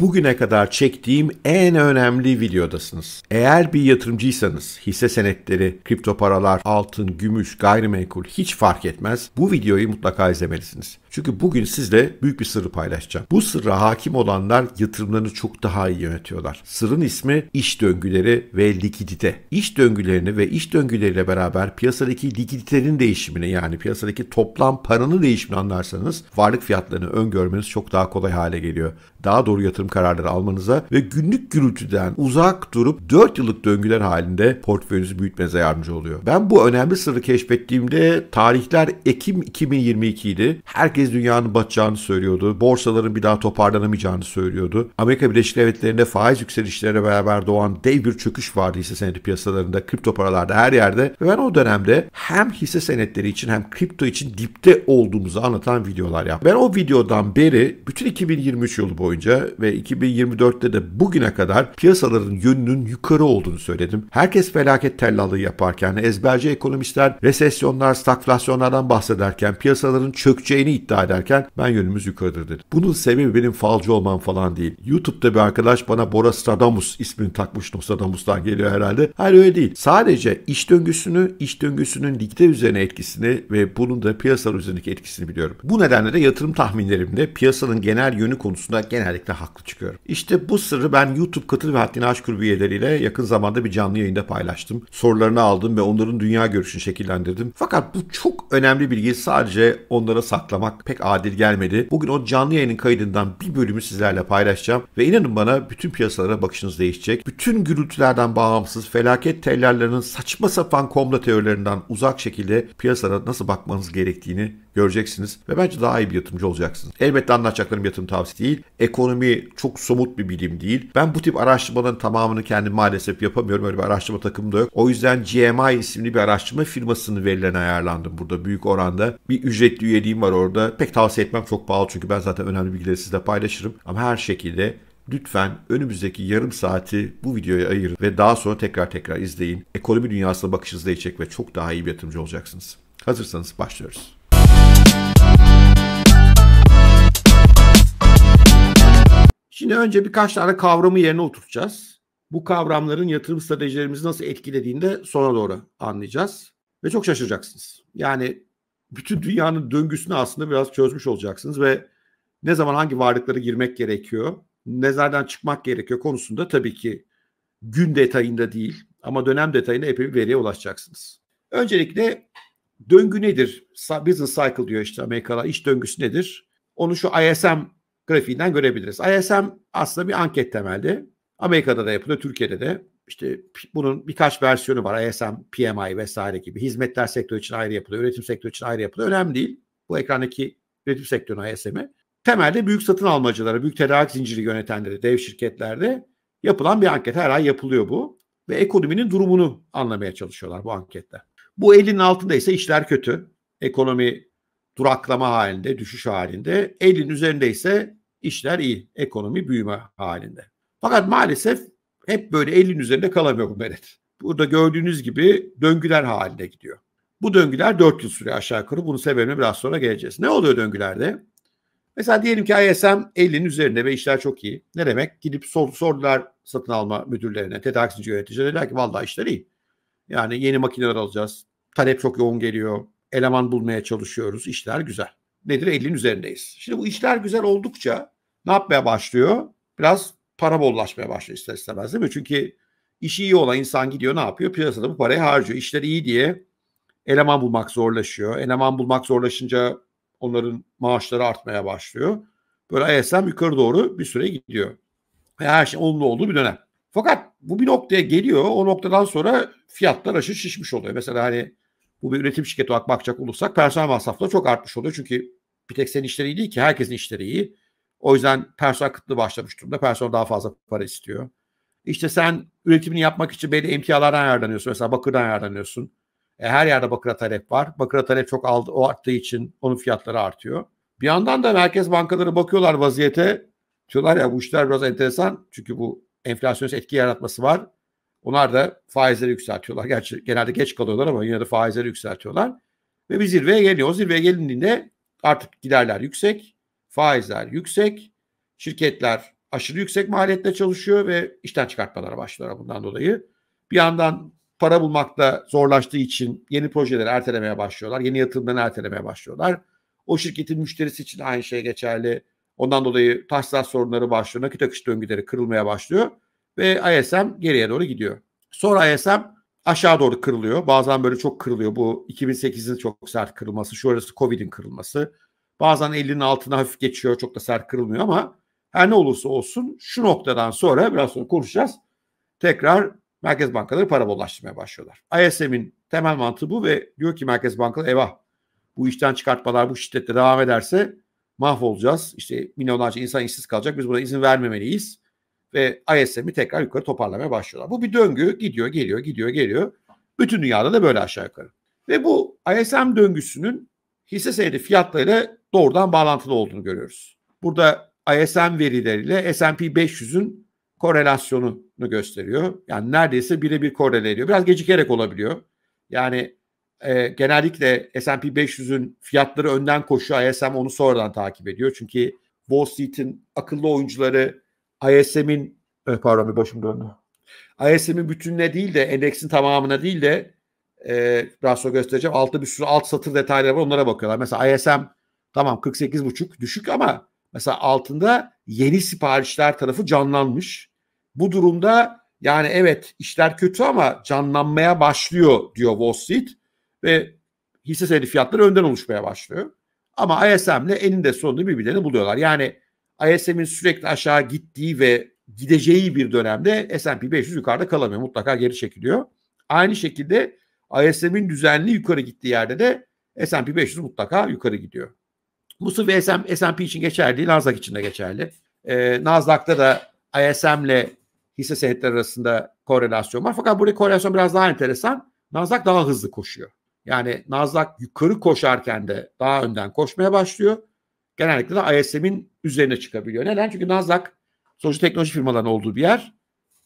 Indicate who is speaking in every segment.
Speaker 1: Bugüne kadar çektiğim en önemli videodasınız. Eğer bir yatırımcıysanız hisse senetleri, kripto paralar, altın, gümüş, gayrimenkul hiç fark etmez. Bu videoyu mutlaka izlemelisiniz. Çünkü bugün sizle büyük bir sırrı paylaşacağım. Bu sırra hakim olanlar yatırımlarını çok daha iyi yönetiyorlar. Sırrın ismi iş döngüleri ve likidite. İş döngülerini ve iş döngüleriyle beraber piyasadaki likiditenin değişimini yani piyasadaki toplam paranın değişimini anlarsanız varlık fiyatlarını öngörmeniz çok daha kolay hale geliyor. Daha doğru yatırım kararları almanıza ve günlük gürültüden uzak durup 4 yıllık döngüler halinde portföyünüzü büyütmenize yardımcı oluyor. Ben bu önemli sırrı keşfettiğimde tarihler Ekim 2022 idi. Herkes Herkes dünyanın batacağını söylüyordu. Borsaların bir daha toparlanamayacağını söylüyordu. Amerika Birleşik Devletleri'nde faiz yükselişlerine beraber doğan dev bir çöküş vardı hisse senedi piyasalarında, kripto paralarda her yerde. Ve ben o dönemde hem hisse senetleri için hem kripto için dipte olduğumuzu anlatan videolar yaptım. Ben o videodan beri bütün 2023 yılı boyunca ve 2024'te de bugüne kadar piyasaların yönünün yukarı olduğunu söyledim. Herkes felaket tellallığı yaparken, ezberci ekonomistler resesyonlar, stagflasyonlardan bahsederken piyasaların çökeceğini iddia veda ederken ben yönümüz yukarıdır dedi. Bunun sebebi benim falcı olmam falan değil. YouTube'da bir arkadaş bana Bora Stradamus ismini takmış Nostradamus'tan geliyor herhalde. Hayır öyle değil. Sadece iş döngüsünü, iş döngüsünün likte üzerine etkisini ve bunun da piyasalar üzerindeki etkisini biliyorum. Bu nedenle de yatırım tahminlerimde piyasanın genel yönü konusunda genellikle haklı çıkıyorum. İşte bu sırrı ben YouTube katıl ve haddini aşk kulübü üyeleriyle yakın zamanda bir canlı yayında paylaştım. Sorularını aldım ve onların dünya görüşünü şekillendirdim. Fakat bu çok önemli bilgiyi sadece onlara saklamak pek adil gelmedi. Bugün o canlı yayının kaydından bir bölümü sizlerle paylaşacağım ve inanın bana bütün piyasalara bakışınız değişecek. Bütün gürültülerden bağımsız felaket tellerlerinin saçma sapan komplo teorilerinden uzak şekilde piyasalara nasıl bakmanız gerektiğini göreceksiniz ve bence daha iyi bir yatırımcı olacaksınız. Elbette anlatacaklarım yatırım tavsiyesi değil. Ekonomi çok somut bir bilim değil. Ben bu tip araştırmaların tamamını kendim maalesef yapamıyorum. Öyle bir araştırma takımım da yok. O yüzden GMI isimli bir araştırma firmasının verilerine ayarlandım burada büyük oranda. Bir ücretli üyeliğim var orada pek tavsiye etmem çok pahalı çünkü ben zaten önemli bilgileri sizle paylaşırım. Ama her şekilde lütfen önümüzdeki yarım saati bu videoya ayırın ve daha sonra tekrar tekrar izleyin. Ekonomi dünyasına bakışınız değişecek ve çok daha iyi bir yatırımcı olacaksınız. Hazırsanız başlıyoruz. Şimdi önce birkaç tane kavramı yerine oturtacağız. Bu kavramların yatırım stratejilerimizi nasıl etkilediğini de sona doğru anlayacağız. Ve çok şaşıracaksınız. Yani bütün dünyanın döngüsünü aslında biraz çözmüş olacaksınız ve ne zaman hangi varlıklara girmek gerekiyor, nezerden çıkmak gerekiyor konusunda tabii ki gün detayında değil ama dönem detayında epey bir veriye ulaşacaksınız. Öncelikle döngü nedir? Business cycle diyor işte Amerikalılar. İş döngüsü nedir? Onu şu ISM grafiğinden görebiliriz. ISM aslında bir anket temelde. Amerika'da da yapılıyor, Türkiye'de de işte bunun birkaç versiyonu var. ASM, PMI vesaire gibi. Hizmetler sektörü için ayrı yapılıyor. Üretim sektörü için ayrı yapılıyor. Önemli değil. Bu ekrandaki üretim sektörünün ASM'i. Temelde büyük satın almacılara, büyük tedarik zinciri yönetenlere, dev şirketlerde yapılan bir anket. Her ay yapılıyor bu. Ve ekonominin durumunu anlamaya çalışıyorlar bu ankette. Bu 50'nin altında ise işler kötü. Ekonomi duraklama halinde, düşüş halinde. 50'nin üzerinde ise işler iyi. Ekonomi büyüme halinde. Fakat maalesef hep böyle elin üzerinde kalamıyor bu menet. Burada gördüğünüz gibi döngüler haline gidiyor. Bu döngüler 4 yıl sürüyor aşağı yukarı. Bunun sebebine biraz sonra geleceğiz. Ne oluyor döngülerde? Mesela diyelim ki ISM elin üzerinde ve işler çok iyi. Ne demek? Gidip sor, sordular satın alma müdürlerine, tedarikçi yöneticilerine dediler ki vallahi işler iyi. Yani yeni makineler alacağız. Talep çok yoğun geliyor. Eleman bulmaya çalışıyoruz. İşler güzel. Nedir? Elin üzerindeyiz. Şimdi bu işler güzel oldukça ne yapmaya başlıyor? Biraz Parabollaşmaya başlıyor ister istemez değil mi? Çünkü işi iyi olan insan gidiyor ne yapıyor? Piyasada bu parayı harcıyor. İşleri iyi diye eleman bulmak zorlaşıyor. Eleman bulmak zorlaşınca onların maaşları artmaya başlıyor. Böyle ISM yukarı doğru bir süre gidiyor. Her şey olumlu olduğu bir dönem. Fakat bu bir noktaya geliyor. O noktadan sonra fiyatlar aşırı şişmiş oluyor. Mesela hani bu bir üretim şirketi olarak bakacak olursak personel masrafları çok artmış oluyor. Çünkü bir tek senin işleri iyi değil ki herkesin işleri iyi. O yüzden personel kıtlığı başlamış durumda. Personel daha fazla para istiyor. İşte sen üretimini yapmak için belli emtialardan yararlanıyorsun. Mesela bakırdan yararlanıyorsun. E, her yerde bakıra talep var. Bakıra talep çok aldı, o arttığı için onun fiyatları artıyor. Bir yandan da merkez bankaları bakıyorlar vaziyete. Diyorlar ya bu işler biraz enteresan. Çünkü bu enflasyonist etki yaratması var. Onlar da faizleri yükseltiyorlar. Gerçi genelde geç kalıyorlar ama yine de faizleri yükseltiyorlar. Ve bir zirveye geliyor. O zirveye gelindiğinde artık giderler yüksek faizler yüksek, şirketler aşırı yüksek maliyetle çalışıyor ve işten çıkartmalara başlıyorlar bundan dolayı. Bir yandan para bulmakta zorlaştığı için yeni projeleri ertelemeye başlıyorlar. Yeni yatırımlarını ertelemeye başlıyorlar. O şirketin müşterisi için aynı şey geçerli. Ondan dolayı taşlar sorunları başlıyor. Nakit akış döngüleri kırılmaya başlıyor. Ve ISM geriye doğru gidiyor. Sonra ISM aşağı doğru kırılıyor. Bazen böyle çok kırılıyor. Bu 2008'in çok sert kırılması, şu arası Covid'in kırılması. Bazen 50'nin altına hafif geçiyor. Çok da sert kırılmıyor ama her ne olursa olsun şu noktadan sonra biraz sonra konuşacağız. Tekrar merkez bankaları para bollaştırmaya başlıyorlar. ISM'in temel mantığı bu ve diyor ki merkez bankaları eyvah bu işten çıkartmalar bu şiddetle devam ederse mahvolacağız. İşte milyonlarca insan işsiz kalacak. Biz buna izin vermemeliyiz. Ve ISM'i tekrar yukarı toparlamaya başlıyorlar. Bu bir döngü. Gidiyor, geliyor, gidiyor, geliyor. Bütün dünyada da böyle aşağı yukarı. Ve bu ISM döngüsünün hisse senedi fiyatlarıyla doğrudan bağlantılı olduğunu görüyoruz. Burada ISM verileriyle S&P 500'ün korelasyonunu gösteriyor. Yani neredeyse birebir korele ediyor. Biraz gecikerek olabiliyor. Yani e, genellikle S&P 500'ün fiyatları önden koşuyor. ISM onu sonradan takip ediyor. Çünkü Wall Street'in akıllı oyuncuları ISM'in e, pardon bir başım döndü. ISM'in bütününe değil de endeksin tamamına değil de e, ee, biraz sonra göstereceğim. Altta bir sürü alt satır detayları var onlara bakıyorlar. Mesela ISM tamam 48,5 düşük ama mesela altında yeni siparişler tarafı canlanmış. Bu durumda yani evet işler kötü ama canlanmaya başlıyor diyor Wall Street ve hisse senedi fiyatları önden oluşmaya başlıyor. Ama ISM ile eninde sonunda birbirlerini buluyorlar. Yani ISM'in sürekli aşağı gittiği ve gideceği bir dönemde S&P 500 yukarıda kalamıyor. Mutlaka geri çekiliyor. Aynı şekilde ISM'in düzenli yukarı gittiği yerde de S&P 500 mutlaka yukarı gidiyor. Bu sıvı SM, S&P için geçerli değil, Nasdaq için de geçerli. Ee, Nasdaq'ta da ile hisse senetleri arasında korelasyon var. Fakat burada korelasyon biraz daha enteresan. Nasdaq daha hızlı koşuyor. Yani Nasdaq yukarı koşarken de daha önden koşmaya başlıyor. Genellikle de ISM'in üzerine çıkabiliyor. Neden? Çünkü Nasdaq sonuçta teknoloji firmalarının olduğu bir yer.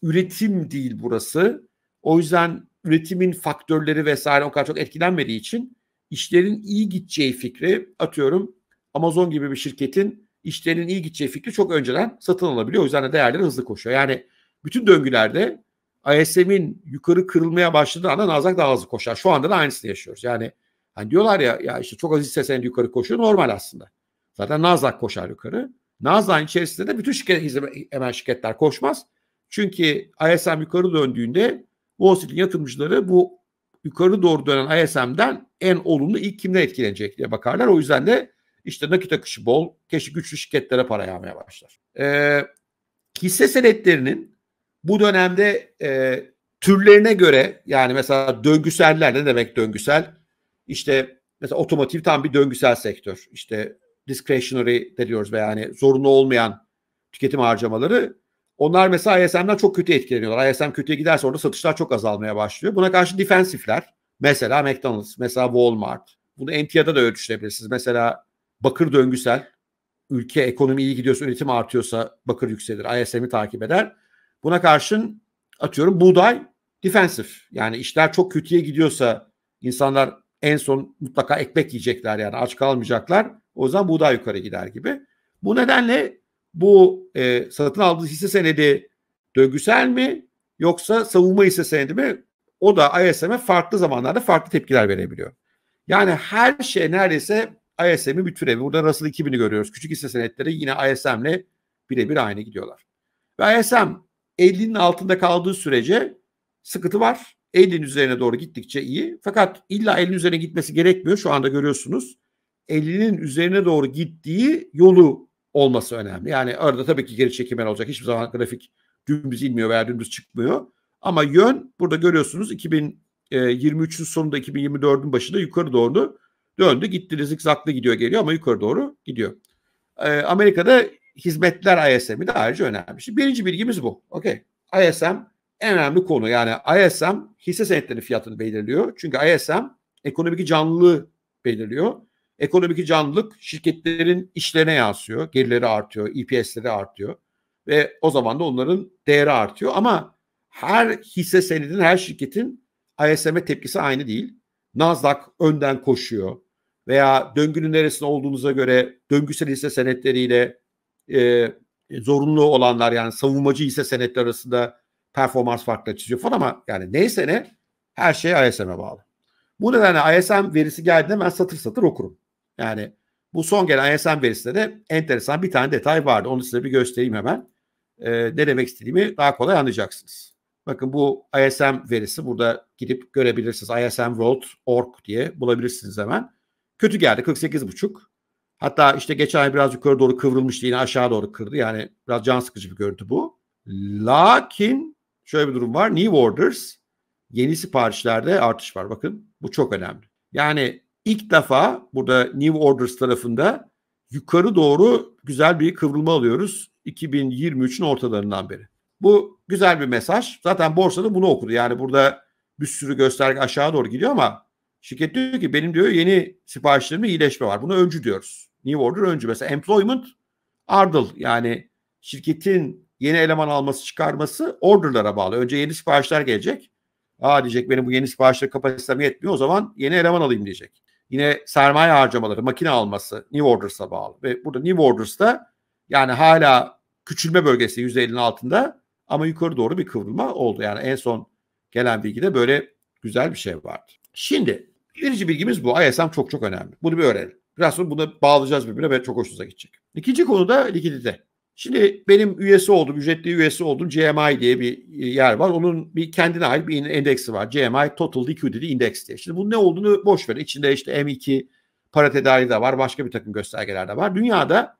Speaker 1: Üretim değil burası. O yüzden üretimin faktörleri vesaire o kadar çok etkilenmediği için işlerin iyi gideceği fikri atıyorum Amazon gibi bir şirketin işlerinin iyi gideceği fikri çok önceden satın alabiliyor. O yüzden de değerleri hızlı koşuyor. Yani bütün döngülerde ISM'in yukarı kırılmaya başladığı anda Nasdaq daha hızlı koşar. Şu anda da aynısını yaşıyoruz. Yani hani diyorlar ya ya işte çok az hisse yukarı koşuyor. Normal aslında. Zaten Nasdaq koşar yukarı. Nasdaq'ın içerisinde de bütün şirket, hemen şirketler koşmaz. Çünkü ISM yukarı döndüğünde Wall Street'in yatırımcıları bu yukarı doğru dönen ISM'den en olumlu ilk kimden etkilenecek diye bakarlar. O yüzden de işte nakit akışı bol, keşi güçlü şirketlere para yağmaya başlar. Ee, hisse senetlerinin bu dönemde e, türlerine göre yani mesela döngüseller ne demek döngüsel? İşte mesela otomotiv tam bir döngüsel sektör. İşte discretionary deniyoruz ve yani zorunlu olmayan tüketim harcamaları onlar mesela ISM'den çok kötü etkileniyorlar. ISM kötüye giderse orada satışlar çok azalmaya başlıyor. Buna karşı defensifler mesela McDonald's, mesela Walmart. Bunu emtiyada da ölçüştürebilirsiniz. Mesela bakır döngüsel ülke ekonomi iyi gidiyorsa üretim artıyorsa bakır yükselir. ISM'i takip eder. Buna karşın atıyorum buğday defensif. Yani işler çok kötüye gidiyorsa insanlar en son mutlaka ekmek yiyecekler yani aç kalmayacaklar. O zaman buğday yukarı gider gibi. Bu nedenle bu e, satın aldığı hisse senedi döngüsel mi yoksa savunma hisse senedi mi? O da ISM'e farklı zamanlarda farklı tepkiler verebiliyor. Yani her şey neredeyse ISM'in bir türevi. Burada Russell 2000'i görüyoruz. Küçük hisse senetleri yine ISM'le birebir aynı gidiyorlar. Ve ISM 50'nin altında kaldığı sürece sıkıntı var. 50'nin üzerine doğru gittikçe iyi. Fakat illa 50'nin üzerine gitmesi gerekmiyor. Şu anda görüyorsunuz. 50'nin üzerine doğru gittiği yolu olması önemli. Yani arada tabii ki geri çekimler olacak. Hiçbir zaman grafik dümdüz inmiyor veya dümdüz çıkmıyor. Ama yön burada görüyorsunuz 2023'ün e, sonunda 2024'ün başında yukarı doğru döndü. Gitti rizik zaklı gidiyor geliyor ama yukarı doğru gidiyor. Ee, Amerika'da hizmetler ISM'i de ayrıca önemli. Şimdi birinci bilgimiz bu. Okey. ISM en önemli konu. Yani ISM hisse senetleri fiyatını belirliyor. Çünkü ISM ekonomik canlılığı belirliyor. Ekonomik canlılık şirketlerin işlerine yansıyor. Gelirleri artıyor, EPS'leri artıyor. Ve o zaman da onların değeri artıyor. Ama her hisse senedinin, her şirketin ISM'e tepkisi aynı değil. Nasdaq önden koşuyor. Veya döngünün neresinde olduğunuza göre döngüsel hisse senetleriyle e, zorunlu olanlar yani savunmacı hisse senetleri arasında performans farkları çiziyor falan ama yani neyse ne her şey ISM'e bağlı. Bu nedenle ISM verisi geldiğinde ben satır satır okurum. Yani bu son gelen ISM verisinde de enteresan bir tane detay vardı. Onu size bir göstereyim hemen. E, ne demek istediğimi daha kolay anlayacaksınız. Bakın bu ISM verisi burada gidip görebilirsiniz. ISM World Org diye bulabilirsiniz hemen. Kötü geldi 48.5. Hatta işte geçen ay biraz yukarı doğru kıvrılmıştı yine aşağı doğru kırdı. Yani biraz can sıkıcı bir görüntü bu. Lakin şöyle bir durum var. New orders yeni siparişlerde artış var. Bakın bu çok önemli. Yani ilk defa burada New Orders tarafında yukarı doğru güzel bir kıvrılma alıyoruz 2023'ün ortalarından beri. Bu güzel bir mesaj. Zaten borsada bunu okudu. Yani burada bir sürü gösterge aşağı doğru gidiyor ama şirket diyor ki benim diyor yeni siparişlerimde iyileşme var. Bunu öncü diyoruz. New Order öncü. Mesela employment ardıl yani şirketin yeni eleman alması çıkarması orderlara bağlı. Önce yeni siparişler gelecek. Aa diyecek benim bu yeni siparişler kapasitem yetmiyor o zaman yeni eleman alayım diyecek. Yine sermaye harcamaları, makine alması New Orders'a bağlı. Ve burada New Orders'da yani hala küçülme bölgesi %50'nin altında ama yukarı doğru bir kıvrılma oldu. Yani en son gelen bilgide böyle güzel bir şey vardı. Şimdi birinci bilgimiz bu. ISM çok çok önemli. Bunu bir öğrenelim. Biraz sonra bunu bağlayacağız birbirine ve çok hoşunuza gidecek. İkinci konu da likidite. Şimdi benim üyesi olduğum, ücretli üyesi olduğum CMI diye bir e, yer var. Onun bir kendine ait bir endeksi var. CMI Total Liquidity Index diye. Şimdi bunun ne olduğunu boş verin. İçinde işte M2 para tedariği de var. Başka bir takım göstergeler de var. Dünyada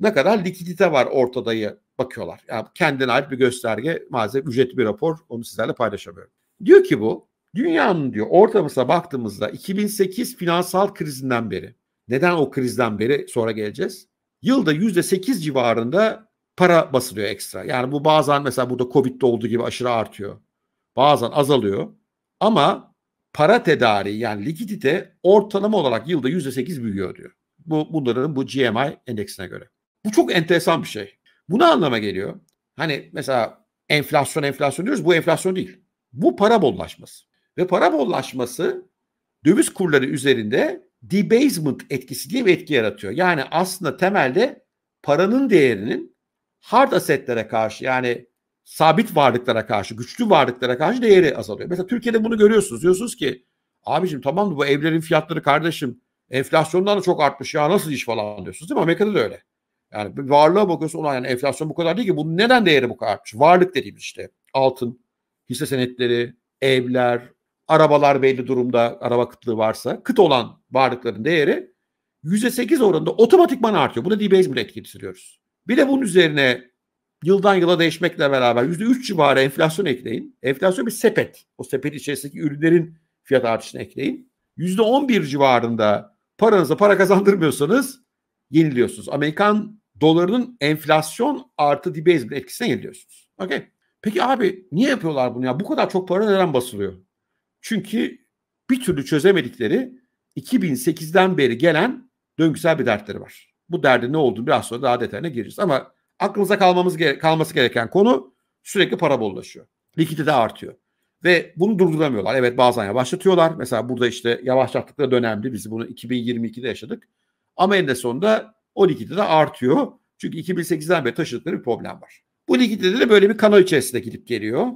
Speaker 1: ne kadar likidite var ortadayı bakıyorlar. Yani kendine ait bir gösterge maalesef ücretli bir rapor. Onu sizlerle paylaşamıyorum. Diyor ki bu dünyanın diyor ortamıza baktığımızda 2008 finansal krizinden beri neden o krizden beri sonra geleceğiz? yılda yüzde sekiz civarında para basılıyor ekstra. Yani bu bazen mesela burada Covid'de olduğu gibi aşırı artıyor. Bazen azalıyor. Ama para tedariği yani likidite ortalama olarak yılda yüzde sekiz büyüyor diyor. Bu bunların bu GMI endeksine göre. Bu çok enteresan bir şey. Bu ne anlama geliyor? Hani mesela enflasyon enflasyon diyoruz. Bu enflasyon değil. Bu para bollaşması. Ve para bollaşması döviz kurları üzerinde debasement etkisi diye bir etki yaratıyor. Yani aslında temelde paranın değerinin hard assetlere karşı yani sabit varlıklara karşı, güçlü varlıklara karşı değeri azalıyor. Mesela Türkiye'de bunu görüyorsunuz. Diyorsunuz ki abicim tamam bu evlerin fiyatları kardeşim enflasyondan da çok artmış ya nasıl iş falan diyorsunuz değil mi? Amerika'da da öyle. Yani bir varlığa bakıyorsun ona yani enflasyon bu kadar değil ki bunun neden değeri bu kadar artmış? Varlık dediğimiz işte altın, hisse senetleri, evler, arabalar belli durumda araba kıtlığı varsa kıt olan varlıkların değeri %8 oranında otomatikman artıyor. Bu Buna debasement etkisi diyoruz. Bir de bunun üzerine yıldan yıla değişmekle beraber %3 civarı enflasyon ekleyin. Enflasyon bir sepet. O sepet içerisindeki ürünlerin fiyat artışını ekleyin. %11 civarında paranıza para kazandırmıyorsanız yeniliyorsunuz. Amerikan dolarının enflasyon artı debasement etkisine yeniliyorsunuz. Okay. Peki abi niye yapıyorlar bunu ya? Bu kadar çok para neden basılıyor? Çünkü bir türlü çözemedikleri 2008'den beri gelen döngüsel bir dertleri var. Bu derdin ne olduğunu biraz sonra daha detayına gireceğiz. Ama aklımıza kalmamız gere- kalması gereken konu sürekli para bollaşıyor. Likidite artıyor. Ve bunu durduramıyorlar. Evet bazen yavaşlatıyorlar. Mesela burada işte yavaşlattıkları dönemde biz bunu 2022'de yaşadık. Ama en de sonunda o likidite artıyor. Çünkü 2008'den beri taşıdıkları bir problem var. Bu likidite de böyle bir kanal içerisinde gidip geliyor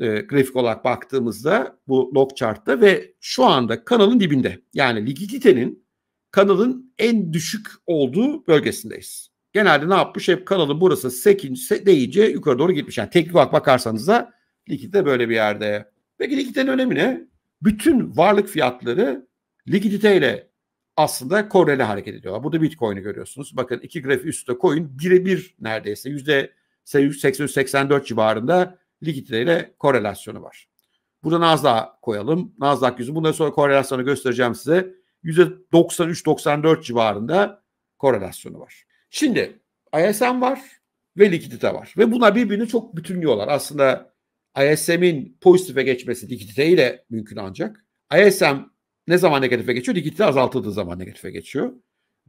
Speaker 1: e, grafik olarak baktığımızda bu log chart'ta ve şu anda kanalın dibinde. Yani likiditenin kanalın en düşük olduğu bölgesindeyiz. Genelde ne yapmış? Hep kanalın burası sekince değince yukarı doğru gitmiş. Yani teknik olarak bakarsanız da likidite böyle bir yerde. Peki likiditenin önemi ne? Bütün varlık fiyatları likiditeyle aslında korrele hareket ediyorlar. Burada Bitcoin'i görüyorsunuz. Bakın iki grafik üstte coin birebir neredeyse yüzde 83-84 civarında ile korelasyonu var. Burada Nasdaq koyalım. Nasdaq yüzü. Bundan sonra korelasyonu göstereceğim size. %93-94 civarında korelasyonu var. Şimdi ISM var ve likidite var. Ve bunlar birbirini çok bütünlüyorlar. Aslında ISM'in pozitife geçmesi likidite ile mümkün ancak. ISM ne zaman negatife geçiyor? Likidite azaltıldığı zaman negatife geçiyor.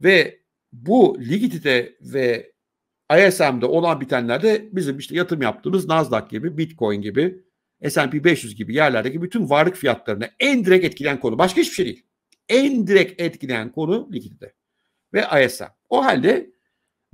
Speaker 1: Ve bu likidite ve ISM'de olan bitenlerde bizim işte yatırım yaptığımız Nasdaq gibi, Bitcoin gibi, S&P 500 gibi yerlerdeki bütün varlık fiyatlarını en direkt etkileyen konu başka hiçbir şey değil. En direkt etkileyen konu likidite ve ISM. O halde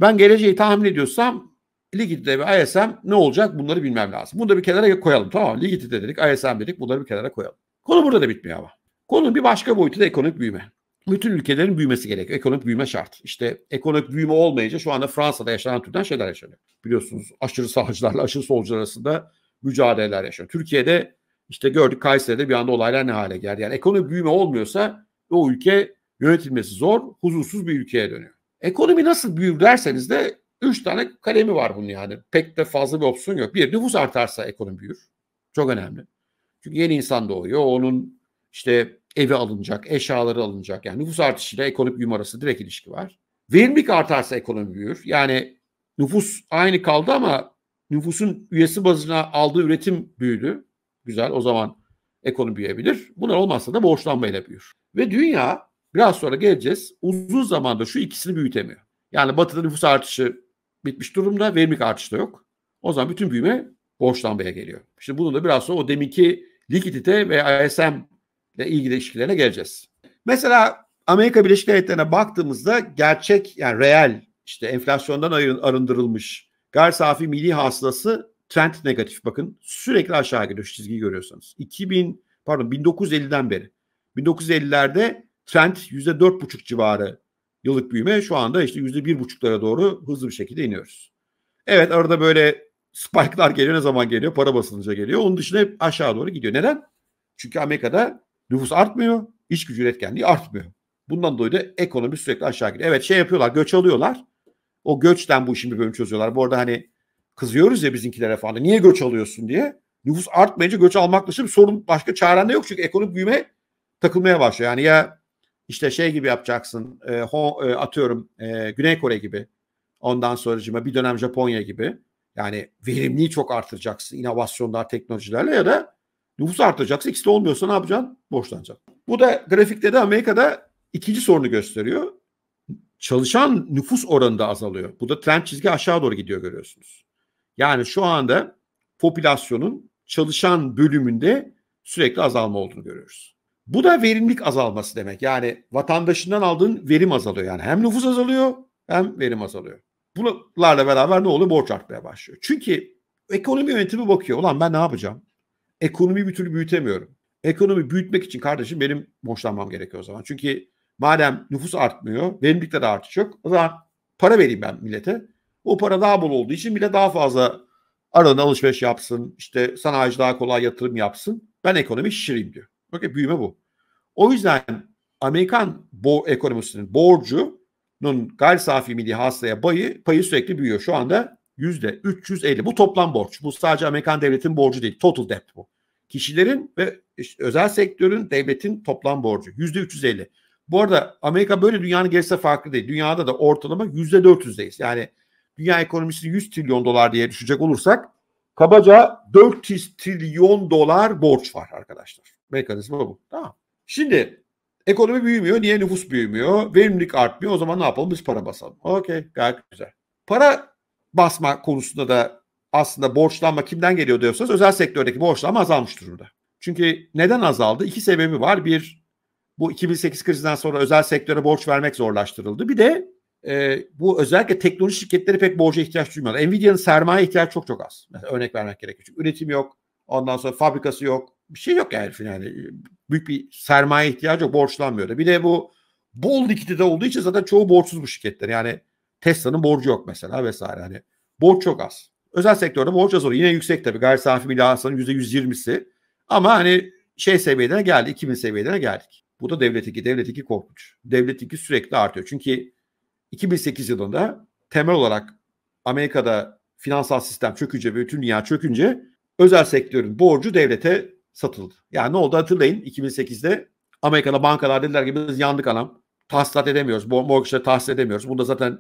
Speaker 1: ben geleceği tahmin ediyorsam likidite ve ISM ne olacak bunları bilmem lazım. Bunu da bir kenara koyalım tamam Likidite dedik, ISM dedik bunları bir kenara koyalım. Konu burada da bitmiyor ama. Konunun bir başka boyutu da ekonomik büyüme bütün ülkelerin büyümesi gerek. Ekonomik büyüme şart. İşte ekonomik büyüme olmayınca şu anda Fransa'da yaşanan türden şeyler yaşanıyor. Biliyorsunuz aşırı sağcılarla aşırı solcular arasında mücadeleler yaşanıyor. Türkiye'de işte gördük Kayseri'de bir anda olaylar ne hale geldi. Yani ekonomik büyüme olmuyorsa o ülke yönetilmesi zor, huzursuz bir ülkeye dönüyor. Ekonomi nasıl büyür derseniz de üç tane kalemi var bunun yani. Pek de fazla bir opsiyon yok. Bir, nüfus artarsa ekonomi büyür. Çok önemli. Çünkü yeni insan doğuyor. Onun işte evi alınacak, eşyaları alınacak. Yani nüfus artışıyla ekonomik büyüme arasında direkt ilişki var. Verimlilik artarsa ekonomi büyür. Yani nüfus aynı kaldı ama nüfusun üyesi bazına aldığı üretim büyüdü. Güzel o zaman ekonomi büyüyebilir. Bunlar olmazsa da borçlanmayla büyür. Ve dünya biraz sonra geleceğiz uzun zamanda şu ikisini büyütemiyor. Yani batıda nüfus artışı bitmiş durumda verimlilik artışı da yok. O zaman bütün büyüme borçlanmaya geliyor. Şimdi bunu da biraz sonra o deminki likidite ve ISM ile ilgili ilişkilerine geleceğiz. Mesela Amerika Birleşik Devletleri'ne baktığımızda gerçek yani reel işte enflasyondan arındırılmış gayri safi milli hasılası trend negatif bakın. Sürekli aşağı gidiyor şu çizgiyi görüyorsanız. 2000 pardon 1950'den beri. 1950'lerde trend %4,5 civarı yıllık büyüme şu anda işte %1,5'lara doğru hızlı bir şekilde iniyoruz. Evet arada böyle spike'lar geliyor ne zaman geliyor? Para basılınca geliyor. Onun dışında hep aşağı doğru gidiyor. Neden? Çünkü Amerika'da Nüfus artmıyor. iş gücü üretkenliği artmıyor. Bundan dolayı da ekonomi sürekli aşağı gidiyor. Evet şey yapıyorlar göç alıyorlar. O göçten bu işin bir bölüm çözüyorlar. Bu arada hani kızıyoruz ya bizinkilere falan. Niye göç alıyorsun diye. Nüfus artmayınca göç almak dışında bir sorun başka çaren de yok. Çünkü ekonomik büyüme takılmaya başlıyor. Yani ya işte şey gibi yapacaksın e, ho, e, atıyorum e, Güney Kore gibi ondan sonracıma bir dönem Japonya gibi yani verimliği çok artıracaksın inovasyonlar teknolojilerle ya da Nüfus artacaksa ikisi de olmuyorsa ne yapacaksın? Borçlanacaksın. Bu da grafikte de Amerika'da ikinci sorunu gösteriyor. Çalışan nüfus oranı da azalıyor. Bu da trend çizgi aşağı doğru gidiyor görüyorsunuz. Yani şu anda popülasyonun çalışan bölümünde sürekli azalma olduğunu görüyoruz. Bu da verimlilik azalması demek. Yani vatandaşından aldığın verim azalıyor. Yani hem nüfus azalıyor hem verim azalıyor. Bunlarla beraber ne oluyor? Borç artmaya başlıyor. Çünkü ekonomi yönetimi bakıyor. Ulan ben ne yapacağım? Ekonomi bir türlü büyütemiyorum. Ekonomi büyütmek için kardeşim benim borçlanmam gerekiyor o zaman. Çünkü madem nüfus artmıyor, verimlilikte de artış yok. O zaman para vereyim ben millete. O para daha bol olduğu için bile daha fazla aradan alışveriş yapsın, işte sanayici daha kolay yatırım yapsın. Ben ekonomi şişireyim diyor. Okey büyüme bu. O yüzden Amerikan bo ekonomisinin borcunun gayri safi milli hasılaya payı, payı sürekli büyüyor. Şu anda yüzde 350. Bu toplam borç. Bu sadece Amerikan devletin borcu değil. Total debt bu. Kişilerin ve işte özel sektörün devletin toplam borcu. Yüzde 350. Bu arada Amerika böyle dünyanın gerisi farklı değil. Dünyada da ortalama yüzde 400'deyiz. Yani dünya ekonomisi 100 trilyon dolar diye düşecek olursak kabaca 400 trilyon dolar borç var arkadaşlar. Mekanizma bu. Tamam. Şimdi ekonomi büyümüyor. Niye nüfus büyümüyor? Verimlilik artmıyor. O zaman ne yapalım? Biz para basalım. Okey. Gayet güzel. Para basma konusunda da aslında borçlanma kimden geliyor diyorsanız özel sektördeki borçlanma azalmış durumda. Çünkü neden azaldı? İki sebebi var. Bir, bu 2008 krizinden sonra özel sektöre borç vermek zorlaştırıldı. Bir de e, bu özellikle teknoloji şirketleri pek borca ihtiyaç duymuyor. Nvidia'nın sermaye ihtiyaç çok çok az. Mesela örnek vermek gerekiyor. Çünkü üretim yok, ondan sonra fabrikası yok, bir şey yok yani Yani Büyük bir sermaye ihtiyacı yok, borçlanmıyor da. Bir de bu bol likidite olduğu için zaten çoğu borçsuz bu şirketler. Yani Tesla'nın borcu yok mesela vesaire. Hani borç çok az. Özel sektörde borç az olur. Yine yüksek tabii. Gayri safi milli hasılanın %120'si. Ama hani şey seviyelerine geldi. 2000 seviyelerine geldik. Bu da devlet 2. Devlet 2 korkunç. Devlet 2 sürekli artıyor. Çünkü 2008 yılında temel olarak Amerika'da finansal sistem çökünce ve bütün dünya çökünce özel sektörün borcu devlete satıldı. Yani ne oldu hatırlayın 2008'de Amerika'da bankalar dediler ki biz yandık anam. Tahsilat edemiyoruz. Mortgage'ları tahsil edemiyoruz. Bunda zaten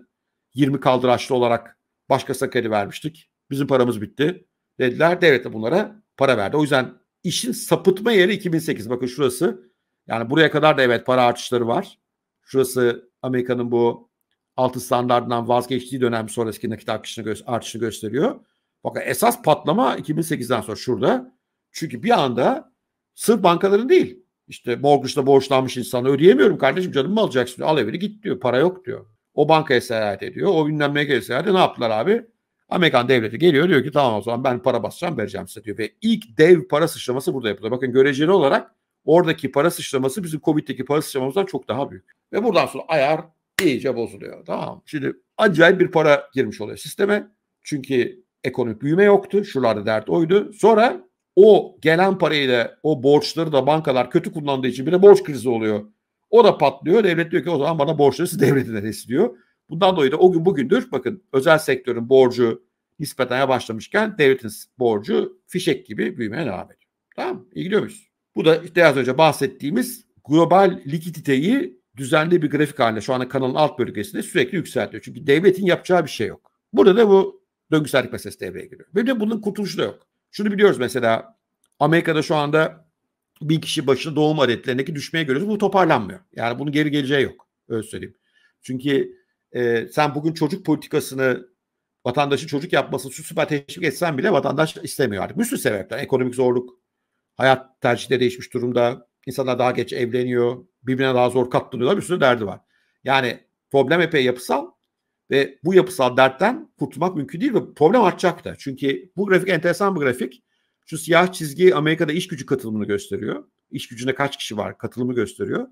Speaker 1: 20 kaldıraçlı olarak başka Sakari vermiştik. Bizim paramız bitti. Dediler devlet de bunlara para verdi. O yüzden işin sapıtma yeri 2008. Bakın şurası. Yani buraya kadar da evet para artışları var. Şurası Amerika'nın bu altı standartından vazgeçtiği dönem sonraki nakit artışını, gö- artışını gösteriyor. Bakın esas patlama 2008'den sonra şurada. Çünkü bir anda sırf bankaların değil. İşte mortgage'da borçlanmış insanı ödeyemiyorum kardeşim canım mı alacaksın Al evini git diyor. Para yok diyor. O bankaya seyahat ediyor. O bilmem ne seyahat ediyor. Ne yaptılar abi? Amerikan devleti geliyor diyor ki tamam o zaman ben para basacağım vereceğim size diyor. Ve ilk dev para sıçraması burada yapılıyor. Bakın göreceli olarak oradaki para sıçraması bizim Covid'deki para sıçramamızdan çok daha büyük. Ve buradan sonra ayar iyice bozuluyor. Tamam. Şimdi acayip bir para girmiş oluyor sisteme. Çünkü ekonomik büyüme yoktu. Şuralarda dert oydu. Sonra o gelen parayı da o borçları da bankalar kötü kullandığı için bir de borç krizi oluyor. O da patlıyor. Devlet diyor ki o zaman bana borçları siz devletinden istiyor. Bundan dolayı da o gün bugündür bakın özel sektörün borcu nispeten başlamışken devletin borcu fişek gibi büyümeye devam ediyor. Tamam İyi gidiyor muyuz? Bu da işte az önce bahsettiğimiz global likiditeyi düzenli bir grafik halinde şu anda kanalın alt bölgesinde sürekli yükseltiyor. Çünkü devletin yapacağı bir şey yok. Burada da bu döngüsellik meselesi devreye giriyor. Ve de bunun kurtuluşu da yok. Şunu biliyoruz mesela Amerika'da şu anda bin kişi başına doğum adetlerindeki düşmeye göre bu toparlanmıyor. Yani bunun geri geleceği yok. Öyle söyleyeyim. Çünkü e, sen bugün çocuk politikasını vatandaşın çocuk yapmasını süper teşvik etsen bile vatandaş istemiyor artık. Bir sürü sebepten. Ekonomik zorluk, hayat tercihleri değişmiş durumda. İnsanlar daha geç evleniyor. Birbirine daha zor katlanıyorlar. Bir sürü derdi var. Yani problem epey yapısal ve bu yapısal dertten kurtulmak mümkün değil ve problem artacak da. Çünkü bu grafik enteresan bir grafik. Şu siyah çizgi Amerika'da iş gücü katılımını gösteriyor. İş gücüne kaç kişi var katılımı gösteriyor.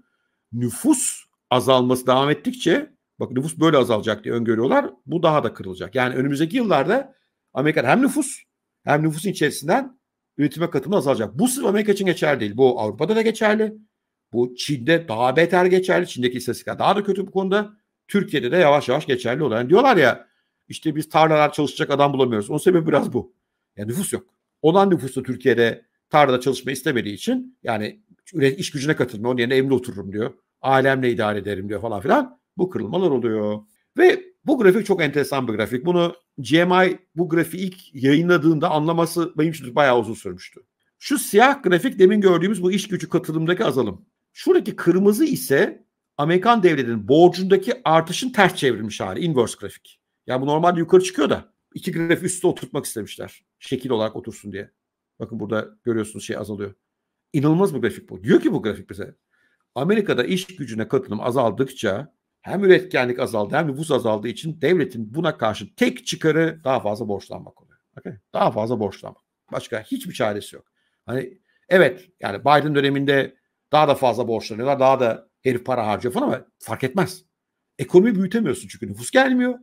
Speaker 1: Nüfus azalması devam ettikçe bak nüfus böyle azalacak diye öngörüyorlar. Bu daha da kırılacak. Yani önümüzdeki yıllarda Amerika'da hem nüfus hem nüfusun içerisinden üretime katılımı azalacak. Bu sırf Amerika için geçerli değil. Bu Avrupa'da da geçerli. Bu Çin'de daha beter geçerli. Çin'deki istatistikler daha da kötü bu konuda. Türkiye'de de yavaş yavaş geçerli oluyor. Yani diyorlar ya işte biz tarlalar çalışacak adam bulamıyoruz. Onun sebebi biraz bu. Yani nüfus yok olan nüfusu Türkiye'de tarlada çalışma istemediği için yani iş gücüne katılma onun yerine evimde otururum diyor. Ailemle idare ederim diyor falan filan. Bu kırılmalar oluyor. Ve bu grafik çok enteresan bir grafik. Bunu GMI bu grafiği ilk yayınladığında anlaması benim için bayağı uzun sürmüştü. Şu siyah grafik demin gördüğümüz bu iş gücü katılımdaki azalım. Şuradaki kırmızı ise Amerikan devletinin borcundaki artışın ters çevrilmiş hali. Inverse grafik. Yani bu normalde yukarı çıkıyor da iki grafik üstte oturtmak istemişler şekil olarak otursun diye. Bakın burada görüyorsunuz şey azalıyor. İnanılmaz bir grafik bu. Diyor ki bu grafik bize. Amerika'da iş gücüne katılım azaldıkça hem üretkenlik azaldı hem nüfus azaldığı için devletin buna karşı tek çıkarı daha fazla borçlanmak oluyor. Okay? Daha fazla borçlanmak. Başka hiçbir çaresi yok. Hani evet yani Biden döneminde daha da fazla borçlanıyorlar. Daha da herif para harcıyor falan ama fark etmez. Ekonomi büyütemiyorsun çünkü nüfus gelmiyor.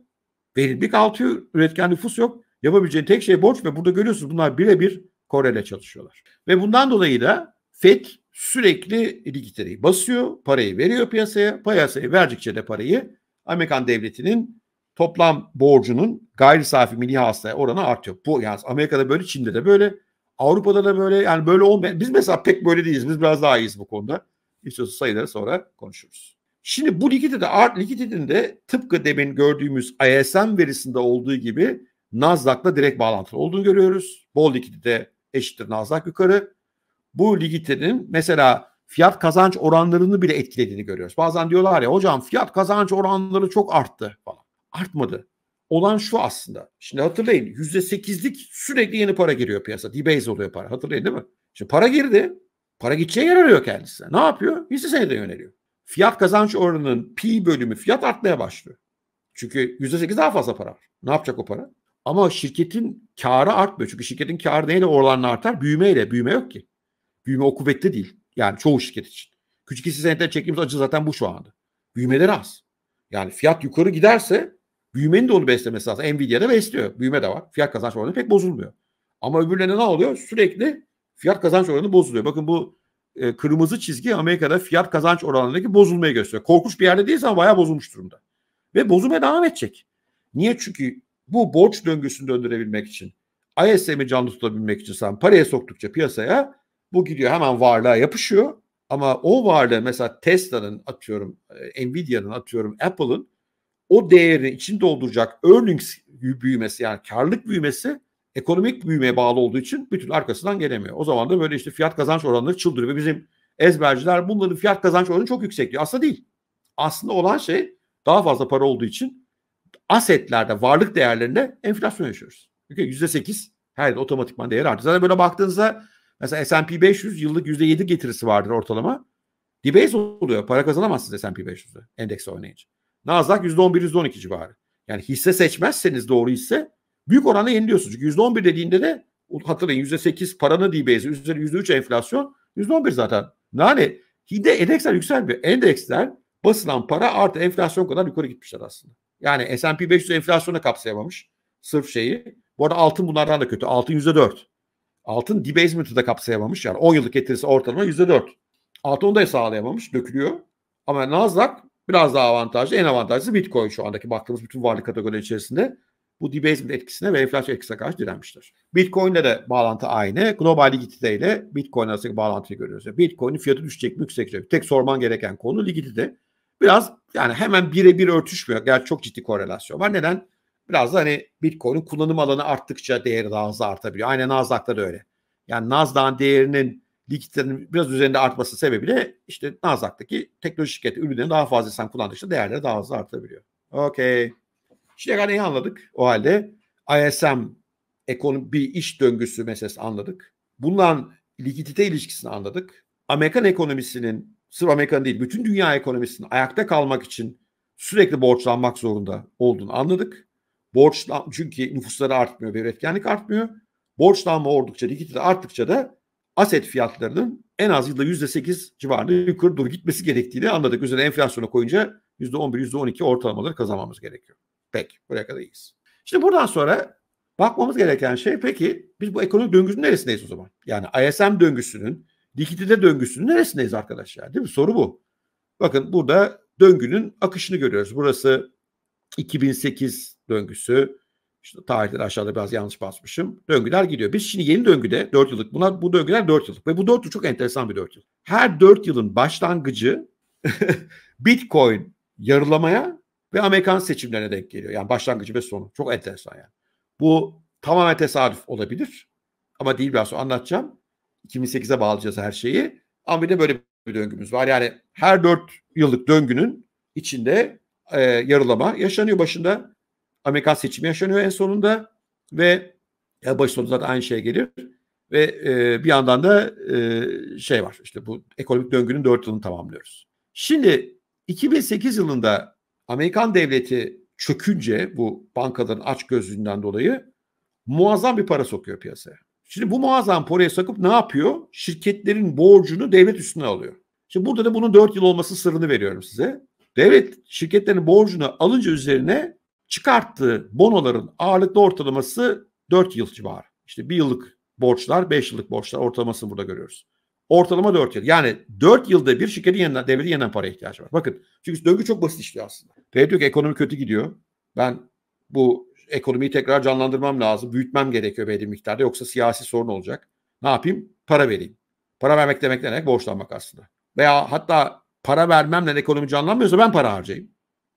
Speaker 1: Verimlilik altı Üretken nüfus yok. Yapabileceğin tek şey borç ve burada görüyorsunuz bunlar birebir Kore'de çalışıyorlar. Ve bundan dolayı da FED sürekli İngiltere'yi basıyor, parayı veriyor piyasaya. Piyasaya verdikçe de parayı Amerikan devletinin toplam borcunun gayri safi milli hastaya oranı artıyor. Bu yani Amerika'da böyle, Çin'de de böyle, Avrupa'da da böyle yani böyle olmayan. Biz mesela pek böyle değiliz. Biz biraz daha iyiyiz bu konuda. İstiyorsanız sayıları sonra konuşuruz. Şimdi bu likidite de art likiditenin de tıpkı demin gördüğümüz ISM verisinde olduğu gibi Nasdaq'la direkt bağlantılı olduğunu görüyoruz. Bol likidite eşittir Nasdaq yukarı. Bu likiditenin mesela fiyat kazanç oranlarını bile etkilediğini görüyoruz. Bazen diyorlar ya hocam fiyat kazanç oranları çok arttı falan. Artmadı. Olan şu aslında. Şimdi hatırlayın %8'lik sürekli yeni para giriyor piyasa. Debase oluyor para. Hatırlayın değil mi? Şimdi para girdi. Para gideceği yer arıyor kendisine. Ne yapıyor? Hisse senedine yöneliyor. Fiyat kazanç oranının pi bölümü fiyat artmaya başlıyor. Çünkü %8 daha fazla para var. Ne yapacak o para? Ama şirketin karı artmıyor. Çünkü şirketin karı neyle oranla artar? Büyümeyle. Büyüme yok ki. Büyüme o kuvvetli değil. Yani çoğu şirket için. Küçük hisse senetleri çektiğimiz acı zaten bu şu anda. Büyümeleri az. Yani fiyat yukarı giderse büyümenin de onu beslemesi lazım. Nvidia'da besliyor. Büyüme de var. Fiyat kazanç oranı pek bozulmuyor. Ama öbürlerine ne oluyor? Sürekli fiyat kazanç oranı bozuluyor. Bakın bu e, kırmızı çizgi Amerika'da fiyat kazanç oranındaki bozulmayı gösteriyor. Korkunç bir yerde değilse ama bayağı bozulmuş durumda. Ve bozulmaya devam edecek. Niye? Çünkü bu borç döngüsünü döndürebilmek için ISM'i canlı tutabilmek için sen paraya soktukça piyasaya bu gidiyor hemen varlığa yapışıyor ama o varlığı mesela Tesla'nın atıyorum e, Nvidia'nın atıyorum Apple'ın o değerini içinde dolduracak earnings büyümesi yani karlılık büyümesi ekonomik büyümeye bağlı olduğu için bütün arkasından gelemiyor. O zaman da böyle işte fiyat kazanç oranları çıldırıyor ve bizim ezberciler bunların fiyat kazanç oranı çok yüksek diyor. Aslında değil. Aslında olan şey daha fazla para olduğu için asetlerde, varlık değerlerinde enflasyon yaşıyoruz. Ülke %8 her yıl otomatikman değer artıyor. Zaten böyle baktığınızda mesela S&P 500 yıllık yüzde yedi getirisi vardır ortalama. Debase oluyor. Para kazanamazsınız S&P 500'de endeks oynayınca. Nasdaq on iki civarı. Yani hisse seçmezseniz doğru hisse büyük oranda yeniliyorsunuz. Çünkü bir dediğinde de hatırlayın yüzde sekiz paranı Dbase'i yüzde üç enflasyon yüzde on bir zaten. Yani hide endeksler yükselmiyor. Endeksler basılan para artı enflasyon kadar yukarı gitmişler aslında. Yani S&P 500 enflasyonu kapsayamamış. Sırf şeyi. Bu arada altın bunlardan da kötü. Altın yüzde dört. Altın debasement'ı da kapsayamamış. Yani 10 yıllık getirisi ortalama yüzde dört. Altın onu da sağlayamamış. Dökülüyor. Ama Nasdaq biraz daha avantajlı. En avantajlısı Bitcoin şu andaki baktığımız bütün varlık kategorileri içerisinde. Bu debasement etkisine ve enflasyon etkisine karşı direnmiştir. Bitcoin'le de bağlantı aynı. Global likidite ile Bitcoin arasındaki bağlantıyı görüyoruz. Bitcoin'in fiyatı düşecek mi yükselecek mi? Tek sorman gereken konu likidite biraz yani hemen birebir örtüşmüyor. Gerçi çok ciddi korelasyon var. Neden? Biraz da hani Bitcoin'in kullanım alanı arttıkça değeri daha hızlı artabiliyor. Aynen Nasdaq'ta da öyle. Yani Nasdaq'ın değerinin likitlerin biraz üzerinde artması sebebiyle işte Nasdaq'taki teknoloji şirketi ürünlerini daha fazla insan kullandıkça değerleri daha hızlı artabiliyor. Okey. Şimdi kadar neyi anladık o halde? ISM ekonomi bir iş döngüsü meselesi anladık. Bundan likidite ilişkisini anladık. Amerikan ekonomisinin sırf Amerika'nın değil bütün dünya ekonomisinin ayakta kalmak için sürekli borçlanmak zorunda olduğunu anladık. Borçlan çünkü nüfusları artmıyor ve üretkenlik artmıyor. Borçlanma oldukça likidite arttıkça da aset fiyatlarının en az yılda yüzde sekiz civarında yukarı doğru gitmesi gerektiğini anladık. Üzerine enflasyona koyunca yüzde on bir, yüzde on iki ortalamaları kazanmamız gerekiyor. Peki buraya kadar iyiyiz. Şimdi buradan sonra bakmamız gereken şey peki biz bu ekonomik döngüsünün neresindeyiz o zaman? Yani ISM döngüsünün likidite döngüsünün neresindeyiz arkadaşlar? Değil mi? Soru bu. Bakın burada döngünün akışını görüyoruz. Burası 2008 döngüsü. İşte tarihleri aşağıda biraz yanlış basmışım. Döngüler gidiyor. Biz şimdi yeni döngüde 4 yıllık. Bunlar bu döngüler 4 yıllık ve bu 4 yıl çok enteresan bir 4 yıl. Her 4 yılın başlangıcı Bitcoin yarılamaya ve Amerikan seçimlerine denk geliyor. Yani başlangıcı ve sonu. Çok enteresan yani. Bu tamamen tesadüf olabilir. Ama değil biraz sonra anlatacağım. 2008'e bağlayacağız her şeyi. Ama bir de böyle bir döngümüz var. Yani her dört yıllık döngünün içinde e, yarılama yaşanıyor başında. Amerikan seçimi yaşanıyor en sonunda ve ya başı sonunda zaten aynı şey gelir. Ve e, bir yandan da e, şey var işte bu ekonomik döngünün dört yılını tamamlıyoruz. Şimdi 2008 yılında Amerikan devleti çökünce bu bankaların aç gözlüğünden dolayı muazzam bir para sokuyor piyasaya. Şimdi bu muazzam parayı sakıp ne yapıyor? Şirketlerin borcunu devlet üstüne alıyor. Şimdi burada da bunun 4 yıl olması sırrını veriyorum size. Devlet şirketlerin borcunu alınca üzerine çıkarttığı bonoların ağırlıklı ortalaması 4 yıl civarı. İşte 1 yıllık borçlar, 5 yıllık borçlar ortalamasını burada görüyoruz. Ortalama 4 yıl. Yani 4 yılda bir şirketin yeniden, devletin yeniden paraya ihtiyacı var. Bakın çünkü döngü çok basit işliyor aslında. Devlet diyor ki ekonomi kötü gidiyor. Ben bu ekonomiyi tekrar canlandırmam lazım. Büyütmem gerekiyor belli miktarda yoksa siyasi sorun olacak. Ne yapayım? Para vereyim. Para vermek demek ne demek? Borçlanmak aslında. Veya hatta para vermemle ekonomi canlanmıyorsa ben para harcayayım.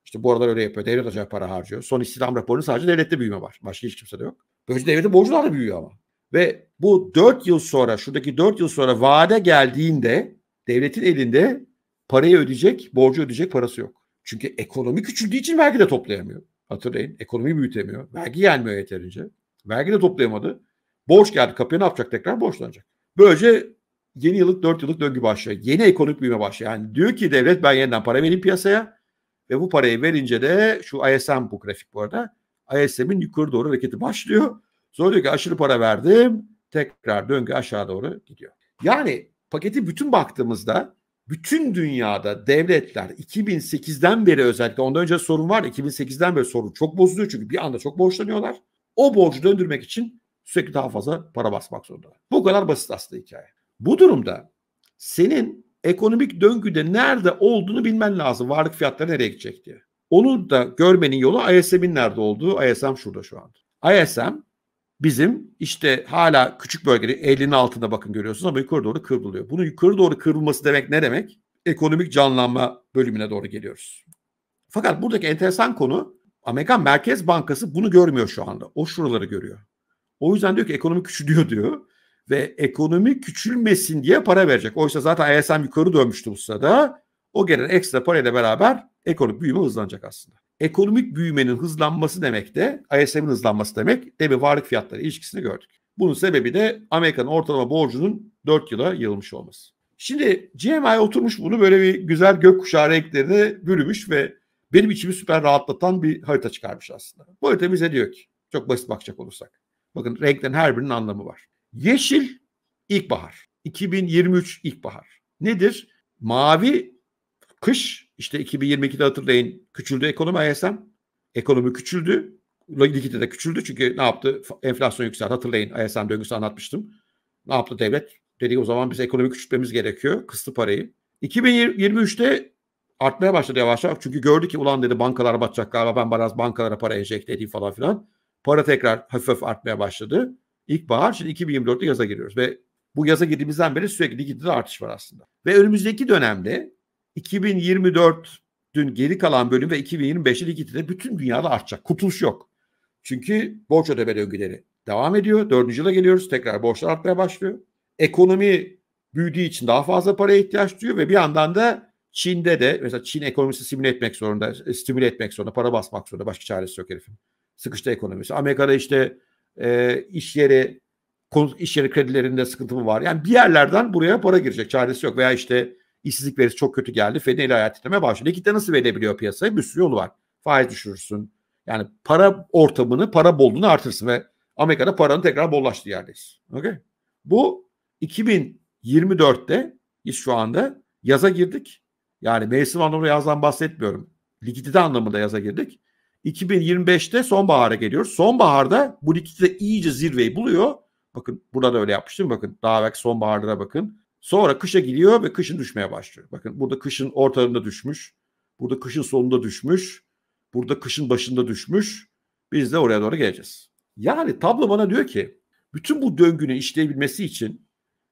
Speaker 1: İşte bu aralar öyle yapıyor. Devlet acayip para harcıyor. Son istihdam raporunu sadece devlette büyüme var. Başka hiç kimse de yok. Böylece devletin borçlar da büyüyor ama. Ve bu 4 yıl sonra şuradaki 4 yıl sonra vade geldiğinde devletin elinde parayı ödeyecek, borcu ödeyecek parası yok. Çünkü ekonomi küçüldüğü için vergi de toplayamıyor. Hatırlayın ekonomi büyütemiyor. Vergi gelmiyor yeterince. Vergi de toplayamadı. Borç geldi kapıya ne yapacak tekrar borçlanacak. Böylece yeni yıllık dört yıllık döngü başlıyor. Yeni ekonomik büyüme başlıyor. Yani diyor ki devlet ben yeniden para vereyim piyasaya ve bu parayı verince de şu ISM bu grafik bu arada ISM'in yukarı doğru hareketi başlıyor. Sonra diyor ki aşırı para verdim tekrar döngü aşağı doğru gidiyor. Yani paketi bütün baktığımızda bütün dünyada devletler 2008'den beri özellikle ondan önce sorun var 2008'den beri sorun çok bozuluyor çünkü bir anda çok borçlanıyorlar. O borcu döndürmek için sürekli daha fazla para basmak zorunda. Bu kadar basit aslında hikaye. Bu durumda senin ekonomik döngüde nerede olduğunu bilmen lazım. Varlık fiyatları nereye gidecek diye. Onu da görmenin yolu ISM'in nerede olduğu. ISM şurada şu anda. ISM bizim işte hala küçük bölgede elinin altında bakın görüyorsunuz ama yukarı doğru kıvrılıyor. Bunun yukarı doğru kıvrılması demek ne demek? Ekonomik canlanma bölümüne doğru geliyoruz. Fakat buradaki enteresan konu Amerikan Merkez Bankası bunu görmüyor şu anda. O şuraları görüyor. O yüzden diyor ki ekonomi küçülüyor diyor ve ekonomi küçülmesin diye para verecek. Oysa zaten ISM yukarı dönmüştü bu sırada. O gelen ekstra parayla beraber ekonomik büyüme hızlanacak aslında ekonomik büyümenin hızlanması demek de ISM'in hızlanması demek debi varlık fiyatları ilişkisini gördük. Bunun sebebi de Amerika'nın ortalama borcunun 4 yıla yığılmış olması. Şimdi GMI oturmuş bunu böyle bir güzel gökkuşağı renklerine bürümüş ve benim içimi süper rahatlatan bir harita çıkarmış aslında. Bu harita bize diyor ki çok basit bakacak olursak. Bakın renklerin her birinin anlamı var. Yeşil ilkbahar. 2023 ilkbahar. Nedir? Mavi kış, işte 2022'de hatırlayın küçüldü ekonomi ISM. Ekonomi küçüldü. Likidite de küçüldü çünkü ne yaptı? Enflasyon yükseldi. Hatırlayın ISM döngüsü anlatmıştım. Ne yaptı devlet? Dedi o zaman biz ekonomi küçültmemiz gerekiyor. Kıstı parayı. 2023'te artmaya başladı yavaş yavaş. Çünkü gördü ki ulan dedi bankalar batacak galiba ben biraz bankalara para enjekte edeyim falan filan. Para tekrar hafif hafif artmaya başladı. İlk bahar şimdi 2024'te yaza giriyoruz ve bu yaza girdiğimizden beri sürekli gidide artış var aslında. Ve önümüzdeki dönemde 2024 dün geri kalan bölüm ve 2025'in ikide de bütün dünyada artacak. Kurtuluş yok. Çünkü borç ödeme döngüleri devam ediyor. Dördüncü yıla geliyoruz. Tekrar borçlar artmaya başlıyor. Ekonomi büyüdüğü için daha fazla paraya ihtiyaç duyuyor ve bir yandan da Çin'de de mesela Çin ekonomisi simüle etmek zorunda, e, stimüle etmek zorunda, para basmak zorunda. Başka çaresi yok herifin. Sıkıştı ekonomisi. Amerika'da işte e, iş yeri iş yeri kredilerinde sıkıntı mı var? Yani bir yerlerden buraya para girecek. Çaresi yok. Veya işte İşsizlik verisi çok kötü geldi. Fed'in eli ayağı titremeye başladı. Likitte nasıl verebiliyor piyasaya? Bir sürü yolu var. Faiz düşürürsün. Yani para ortamını, para bolluğunu artırsın ve Amerika'da paranın tekrar bollaştığı yerdeyiz. Okay? Bu 2024'te biz şu anda yaza girdik. Yani mevsim anlamında yazdan bahsetmiyorum. Likidite anlamında yaza girdik. 2025'te sonbahara geliyoruz. Sonbaharda bu likidite iyice zirveyi buluyor. Bakın burada da öyle yapmıştım. Bakın daha belki sonbaharda bakın. Sonra kışa gidiyor ve kışın düşmeye başlıyor. Bakın burada kışın ortalarında düşmüş. Burada kışın sonunda düşmüş. Burada kışın başında düşmüş. Biz de oraya doğru geleceğiz. Yani tablo bana diyor ki bütün bu döngünün işleyebilmesi için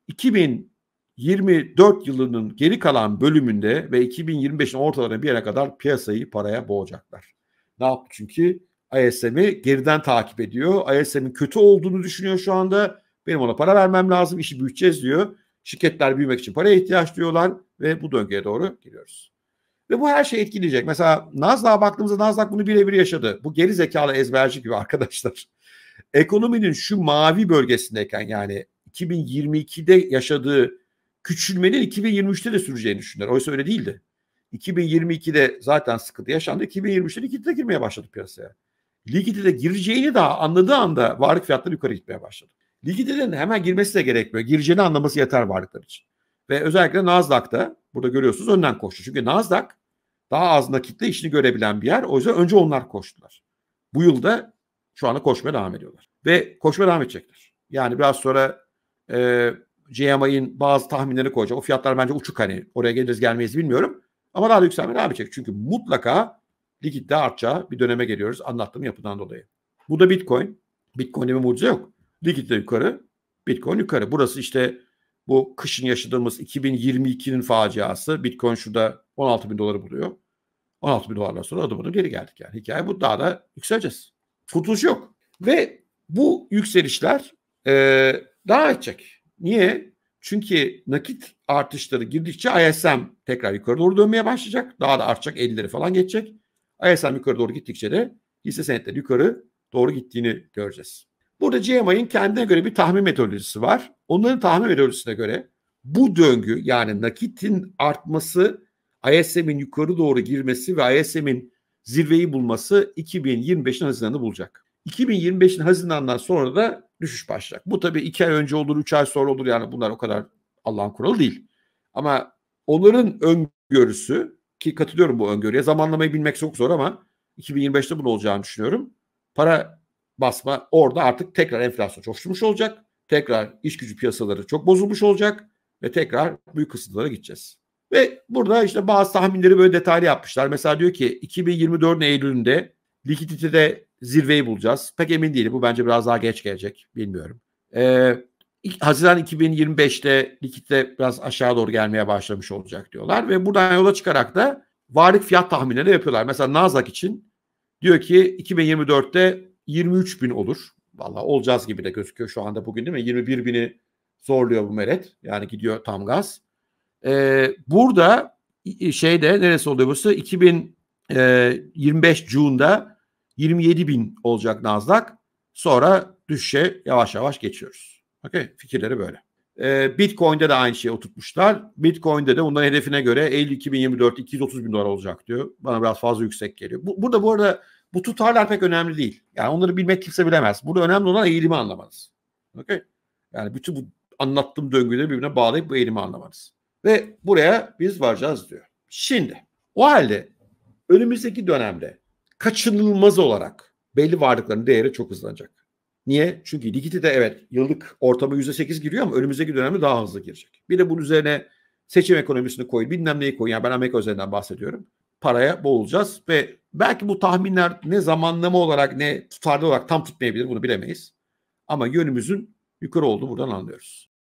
Speaker 1: 2024 yılının geri kalan bölümünde ve 2025'in ortalarına bir yere kadar piyasayı paraya boğacaklar. Ne yaptı? Çünkü ISM'i geriden takip ediyor. ISM'in kötü olduğunu düşünüyor şu anda. Benim ona para vermem lazım, işi büyüteceğiz diyor. Şirketler büyümek için paraya ihtiyaç duyuyorlar ve bu döngüye doğru giriyoruz. Ve bu her şeyi etkileyecek. Mesela Nasdaq'a baktığımızda Nasdaq bunu birebir yaşadı. Bu geri zekalı ezberci gibi arkadaşlar. Ekonominin şu mavi bölgesindeyken yani 2022'de yaşadığı küçülmenin 2023'te de süreceğini düşündüler. Oysa öyle değildi. 2022'de zaten sıkıntı yaşandı. 2023'te likidite girmeye başladı piyasaya. Likidite gireceğini daha anladığı anda varlık fiyatları yukarı gitmeye başladı. Ligide'nin hemen girmesi de gerekmiyor. Gireceğini anlaması yeter varlıklar için. Ve özellikle Nasdaq'ta burada görüyorsunuz önden koştu. Çünkü Nasdaq daha az nakitle işini görebilen bir yer. O yüzden önce onlar koştular. Bu yılda şu anda koşmaya devam ediyorlar. Ve koşmaya devam edecekler. Yani biraz sonra e, GMI'nin bazı tahminleri koyacak. O fiyatlar bence uçuk hani. Oraya geliriz gelmeyiz bilmiyorum. Ama daha da yükselmeye devam edecek. Çünkü mutlaka likidde artacağı bir döneme geliyoruz. Anlattığım yapıdan dolayı. Bu da Bitcoin. Bitcoin'de bir mucize yok. Liquid yukarı, Bitcoin yukarı. Burası işte bu kışın yaşadığımız 2022'nin faciası. Bitcoin şurada 16 bin doları buluyor. 16 bin dolardan sonra adım adım geri geldik yani. Hikaye bu daha da yükseleceğiz. Kurtuluş yok. Ve bu yükselişler ee, daha edecek. Niye? Çünkü nakit artışları girdikçe ISM tekrar yukarı doğru dönmeye başlayacak. Daha da artacak 50'leri falan geçecek. ISM yukarı doğru gittikçe de hisse senetleri yukarı doğru gittiğini göreceğiz. Burada GMI'nin kendine göre bir tahmin metodolojisi var. Onların tahmin metodolojisine göre bu döngü yani nakitin artması, ISM'in yukarı doğru girmesi ve ISM'in zirveyi bulması 2025'in Haziran'ı bulacak. 2025'in Haziran'dan sonra da düşüş başlayacak. Bu tabii iki ay önce olur, üç ay sonra olur yani bunlar o kadar Allah'ın kuralı değil. Ama onların öngörüsü ki katılıyorum bu öngörüye zamanlamayı bilmek çok zor ama 2025'te bunun olacağını düşünüyorum. Para basma orada artık tekrar enflasyon coşturmuş olacak. Tekrar iş gücü piyasaları çok bozulmuş olacak ve tekrar büyük kısıtlara gideceğiz. Ve burada işte bazı tahminleri böyle detaylı yapmışlar. Mesela diyor ki 2024 Eylül'ünde likiditede zirveyi bulacağız. Pek emin değilim. Bu bence biraz daha geç gelecek. Bilmiyorum. Ee, Haziran 2025'te likitte biraz aşağı doğru gelmeye başlamış olacak diyorlar. Ve buradan yola çıkarak da varlık fiyat tahminleri yapıyorlar. Mesela nazak için diyor ki 2024'te 23 bin olur. Valla olacağız gibi de gözüküyor şu anda bugün değil mi? 21 bini zorluyor bu meret. Yani gidiyor tam gaz. Ee, burada şeyde neresi oluyor burası? 2025 Cune'da 27 bin olacak Nasdaq. Sonra düşüşe yavaş yavaş geçiyoruz. Okay, fikirleri böyle. Ee, Bitcoin'de de aynı şeyi oturtmuşlar. Bitcoin'de de bunların hedefine göre Eylül 230 bin dolar olacak diyor. Bana biraz fazla yüksek geliyor. Bu, burada bu arada bu tutarlar pek önemli değil. Yani onları bilmek kimse bilemez. Burada önemli olan eğilimi anlamanız. Okay? Yani bütün bu anlattığım döngüleri birbirine bağlayıp bu eğilimi anlamanız. Ve buraya biz varacağız diyor. Şimdi o halde önümüzdeki dönemde kaçınılmaz olarak belli varlıkların değeri çok hızlanacak. Niye? Çünkü likidite evet yıllık ortamı yüzde sekiz giriyor ama önümüzdeki dönemde daha hızlı girecek. Bir de bunun üzerine seçim ekonomisini koyun, bilmem neyi koyun. Yani ben Amerika üzerinden bahsediyorum. Paraya boğulacağız ve Belki bu tahminler ne zamanlama olarak ne tutarlı olarak tam tutmayabilir bunu bilemeyiz. Ama yönümüzün yukarı olduğu buradan anlıyoruz.